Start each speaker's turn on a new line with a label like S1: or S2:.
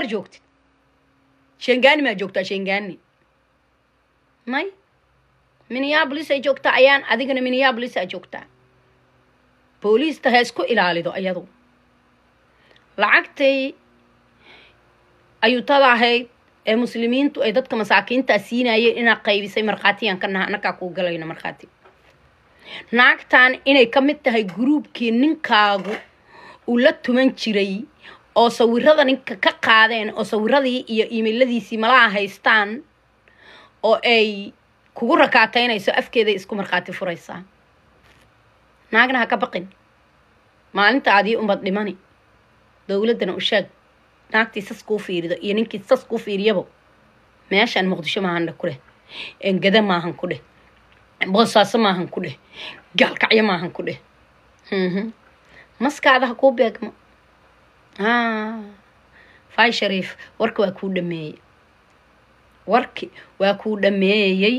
S1: gaar joogtid shangaani maa joogtaa shangaani may minneabolis ay joogtaa ayaan adigana minneabolis aa joogtaa booliista ha isku ilaalido iyadu lacagtay ayuutada ahayd ee muslimiintu ay dadka masaakiintaa siinayeen inaa qaybisay markhaatiyan ka naha anakaa kuu galayna markhaati naagtan inay ka mid tahay gruubkii ninkaagu uu la tuman jiray oo sawirada ninka ka qaadeen oo sawiradii iyo iimiiladiisii malaha haystaan oo ay kugu rakaataynayso afkeeday isku markhaati furaysaa naagna ha ka baqin maalinta adii umad dhimani dowladdana ushaag naagtii sas kuu fiirido iyo ninkii sas kuu fiiriyabo meeshaan muqdisho maahanna ku dheh engada maahan ku dheh boosaaso maahan ku dheh gaalkacyo maahan ku dheh maskaada ha kuu beegmo Ah. fay shariif warka waa kuu dhameeyey warki waa kuu dhameeyey